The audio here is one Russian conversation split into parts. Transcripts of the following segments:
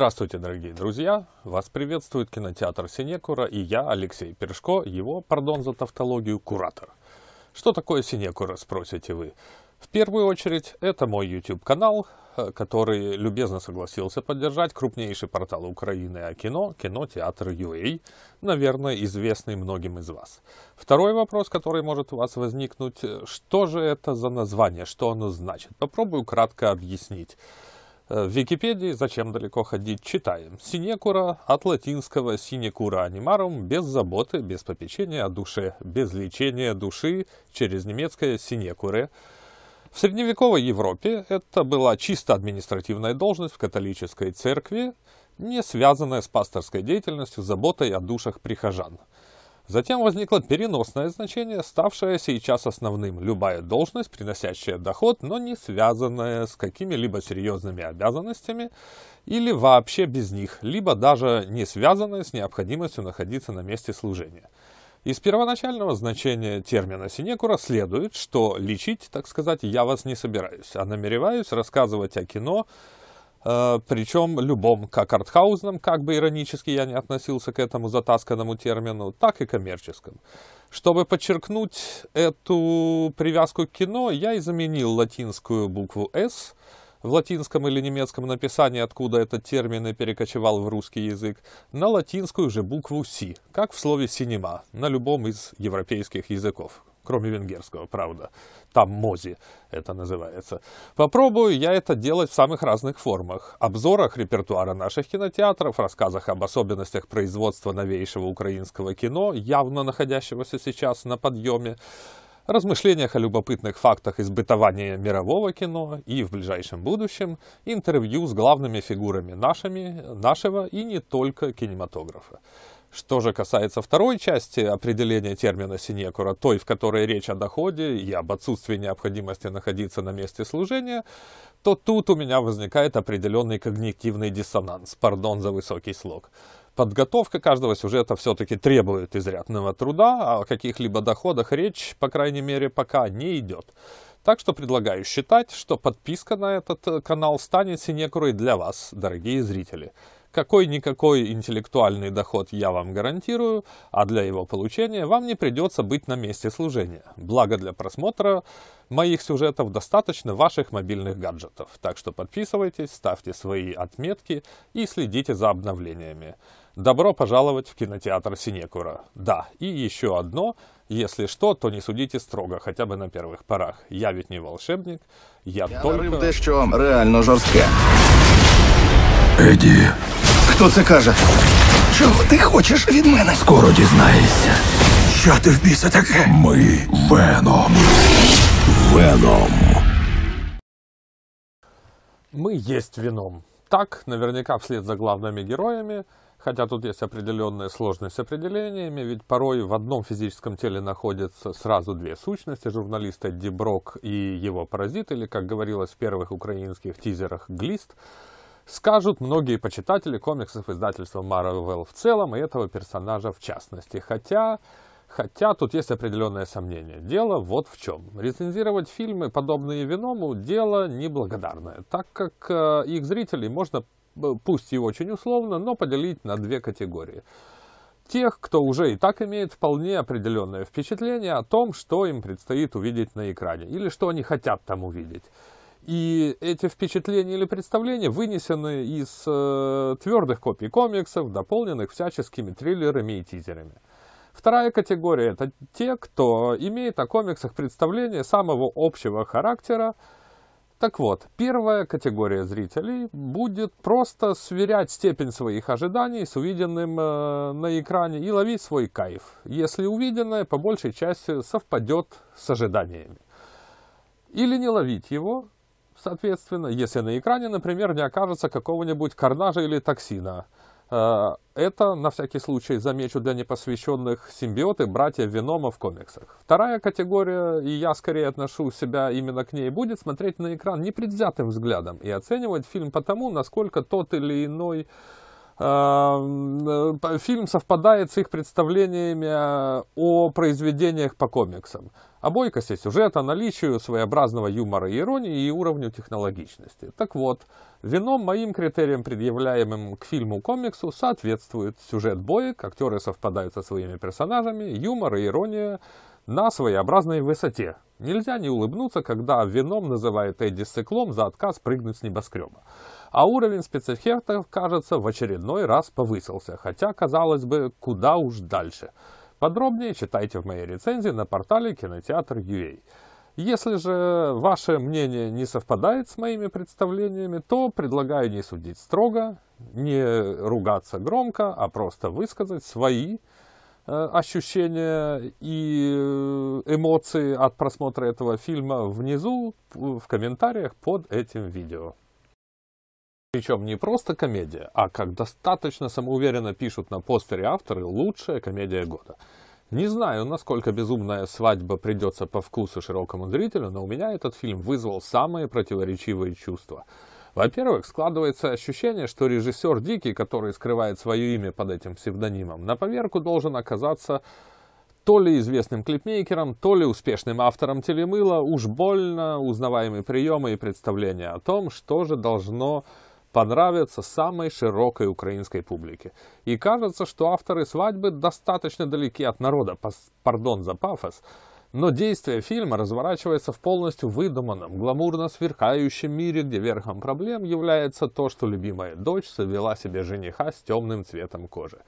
Здравствуйте, дорогие друзья! Вас приветствует кинотеатр Синекура и я, Алексей Першко, его, пардон за тавтологию, куратор. Что такое Синекура, спросите вы? В первую очередь, это мой YouTube-канал, э, который любезно согласился поддержать крупнейший портал Украины о а кино, кинотеатр UA, наверное, известный многим из вас. Второй вопрос, который может у вас возникнуть, э, что же это за название, что оно значит? Попробую кратко объяснить. Э, в Википедии «Зачем далеко ходить?» читаем. Синекура от латинского «синекура анимарум» без заботы, без попечения о душе, без лечения души через немецкое «синекуре», в средневековой Европе это была чисто административная должность в католической церкви, не связанная с пасторской деятельностью, заботой о душах прихожан. Затем возникло переносное значение, ставшее сейчас основным. Любая должность, приносящая доход, но не связанная с какими-либо серьезными обязанностями или вообще без них, либо даже не связанная с необходимостью находиться на месте служения – из первоначального значения термина синекура следует, что лечить, так сказать, я вас не собираюсь, а намереваюсь рассказывать о кино, э, причем любом, как артхаузном, как бы иронически я не относился к этому затасканному термину, так и коммерческом. Чтобы подчеркнуть эту привязку к кино, я и заменил латинскую букву «С» в латинском или немецком написании, откуда этот термин и перекочевал в русский язык, на латинскую же букву «си», как в слове «синема», на любом из европейских языков, кроме венгерского, правда. Там мози это называется. Попробую я это делать в самых разных формах. Обзорах репертуара наших кинотеатров, рассказах об особенностях производства новейшего украинского кино, явно находящегося сейчас на подъеме, размышлениях о любопытных фактах из бытования мирового кино и в ближайшем будущем интервью с главными фигурами нашими, нашего и не только кинематографа. Что же касается второй части определения термина синекура, той, в которой речь о доходе и об отсутствии необходимости находиться на месте служения, то тут у меня возникает определенный когнитивный диссонанс, пардон за высокий слог – подготовка каждого сюжета все-таки требует изрядного труда, а о каких-либо доходах речь, по крайней мере, пока не идет. Так что предлагаю считать, что подписка на этот э, канал станет синекурой для вас, дорогие зрители. Какой-никакой интеллектуальный доход я вам гарантирую, а для его получения вам не придется быть на месте служения. Благо для просмотра моих сюжетов достаточно ваших мобильных гаджетов. Так что подписывайтесь, ставьте свои отметки и следите за обновлениями. Добро пожаловать в кинотеатр Синекура. Да, и еще одно, если что, то не судите строго, хотя бы на первых порах. Я ведь не волшебник, я, я только... Я дещо а реально жорстке. Еді. Кто це каже? Чого ты хочешь від меня? Скоро дізнаєшся. Що ти в біса таке? Мы Веном. Веном. Мы есть Веном. Так, наверняка вслед за главными героями, Хотя тут есть определенная сложность с определениями, ведь порой в одном физическом теле находятся сразу две сущности, журналиста Деброк и его паразит, или, как говорилось в первых украинских тизерах, Глист, скажут многие почитатели комиксов издательства Marvel в целом и этого персонажа в частности. Хотя Хотя тут есть определенное сомнение. Дело вот в чем. Рецензировать фильмы, подобные Веному, дело неблагодарное, так как э, их зрителей можно пусть и очень условно, но поделить на две категории. Тех, кто уже и так имеет вполне определенное впечатление о том, что им предстоит увидеть на экране, или что они хотят там увидеть. И эти впечатления или представления вынесены из э, твердых копий комиксов, дополненных всяческими триллерами и тизерами. Вторая категория – это те, кто имеет о комиксах представление самого общего характера, так вот, первая категория зрителей будет просто сверять степень своих ожиданий с увиденным э, на экране и ловить свой кайф, если увиденное по большей части совпадет с ожиданиями. Или не ловить его, соответственно, если на экране, например, не окажется какого-нибудь карнажа или токсина – а, это, на всякий случай, замечу для непосвященных, симбиоты, братья Венома в комиксах. Вторая категория, и я скорее отношу себя именно к ней, будет смотреть на экран непредвзятым взглядом и оценивать фильм по тому, насколько тот или иной а, э, фильм совпадает с их представлениями о произведениях по комиксам обойкости а сюжета, наличию своеобразного юмора и иронии и уровню технологичности. Так вот, вином моим критериям, предъявляемым к фильму-комиксу, соответствует сюжет боек, актеры совпадают со своими персонажами, юмор и ирония на своеобразной высоте. Нельзя не улыбнуться, когда вином называют Эдди Стеклом за отказ прыгнуть с небоскреба. А уровень спецэффектов, кажется, в очередной раз повысился, хотя, казалось бы, куда уж дальше – Подробнее читайте в моей рецензии на портале кинотеатр.ua. Если же ваше мнение не совпадает с моими представлениями, то предлагаю не судить строго, не ругаться громко, а просто высказать свои э, ощущения и э, эмоции от просмотра этого фильма внизу в комментариях под этим видео. Причем не просто комедия, а как достаточно самоуверенно пишут на постере авторы «Лучшая комедия года». Не знаю, насколько безумная свадьба придется по вкусу широкому зрителю, но у меня этот фильм вызвал самые противоречивые чувства. Во-первых, складывается ощущение, что режиссер Дикий, который скрывает свое имя под этим псевдонимом, на поверку должен оказаться то ли известным клипмейкером, то ли успешным автором телемыла, уж больно узнаваемые приемы и представления о том, что же должно понравится самой широкой украинской публике. И кажется, что авторы свадьбы достаточно далеки от народа, пас, пардон за пафос, но действие фильма разворачивается в полностью выдуманном, гламурно сверкающем мире, где верхом проблем является то, что любимая дочь совела себе жениха с темным цветом кожи.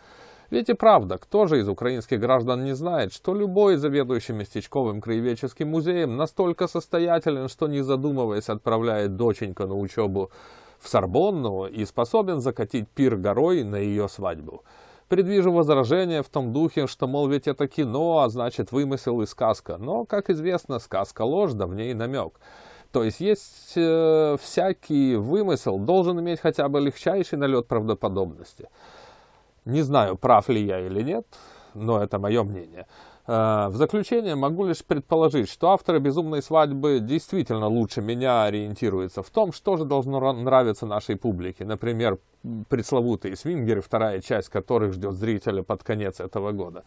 Ведь и правда, кто же из украинских граждан не знает, что любой заведующий местечковым краеведческим музеем настолько состоятелен, что не задумываясь отправляет доченька на учебу в Сорбонну и способен закатить пир горой на ее свадьбу. Предвижу возражение в том духе, что, мол, ведь это кино, а значит вымысел и сказка. Но, как известно, сказка ложь, да в ней намек. То есть есть э, всякий вымысел, должен иметь хотя бы легчайший налет правдоподобности. Не знаю, прав ли я или нет, но это мое мнение. Э, в заключение могу лишь предположить, что авторы «Безумной свадьбы» действительно лучше меня ориентируются в том, что же должно нравиться нашей публике. Например, пресловутые «Свингеры», вторая часть которых ждет зрителя под конец этого года.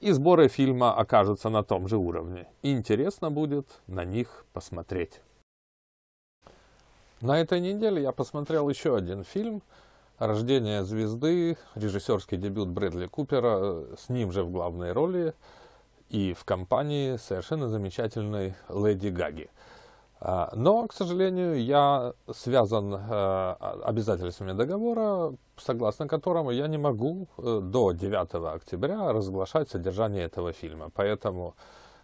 И сборы фильма окажутся на том же уровне. Интересно будет на них посмотреть. На этой неделе я посмотрел еще один фильм «Рождение звезды», режиссерский дебют Брэдли Купера, э, с ним же в главной роли – и в компании совершенно замечательной Леди Гаги. А, но, к сожалению, я связан э, обязательствами договора, согласно которому я не могу э, до 9 октября разглашать содержание этого фильма. Поэтому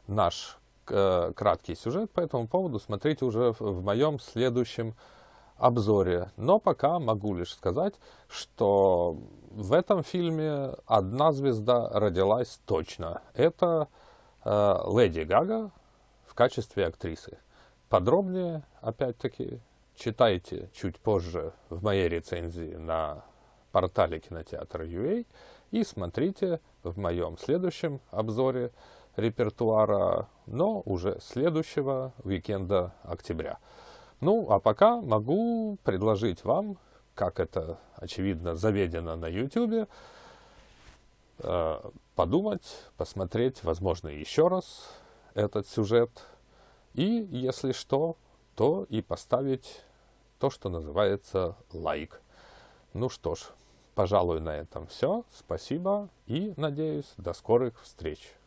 наш э, краткий сюжет по этому поводу смотрите уже в моем следующем обзоре. Но пока могу лишь сказать, что в этом фильме одна звезда родилась точно. Это э, Леди Гага в качестве актрисы. Подробнее, опять-таки, читайте чуть позже в моей рецензии на портале кинотеатра UA а и смотрите в моем следующем обзоре репертуара, но уже следующего уикенда октября. Ну, а пока могу предложить вам как это, очевидно, заведено на YouTube, э, подумать, посмотреть, возможно, еще раз этот сюжет, и, если что, то и поставить то, что называется лайк. Ну что ж, пожалуй, на этом все. Спасибо и, надеюсь, до скорых встреч.